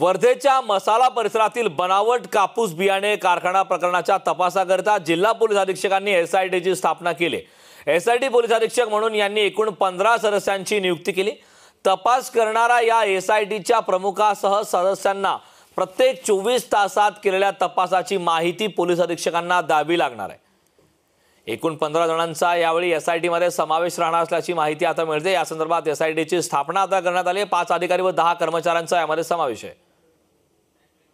वर्धेच्या मसाला परिसरातील बनावट कापूस बियाणे कारखाना प्रकरणाच्या तपासाकरिता जिल्हा पोलीस अधीक्षकांनी एस आय टीची स्थापना केली एस आय टी पोलीस अधीक्षक म्हणून यांनी एकूण पंधरा सदस्यांची नियुक्ती केली तपास करणारा या एस आय टीच्या प्रमुखासह सदस्यांना प्रत्येक चोवीस तासात केलेल्या तपासाची माहिती पोलीस अधीक्षकांना द्यावी लागणार आहे एकूण पंधरा जणांचा यावेळी एस आय टीमध्ये समावेश राहणार असल्याची माहिती आता मिळते या संदर्भात एस आय टीची स्थापना आता करण्यात आली आहे पाच अधिकारी व दहा कर्मचाऱ्यांचा यामध्ये समावेश आहे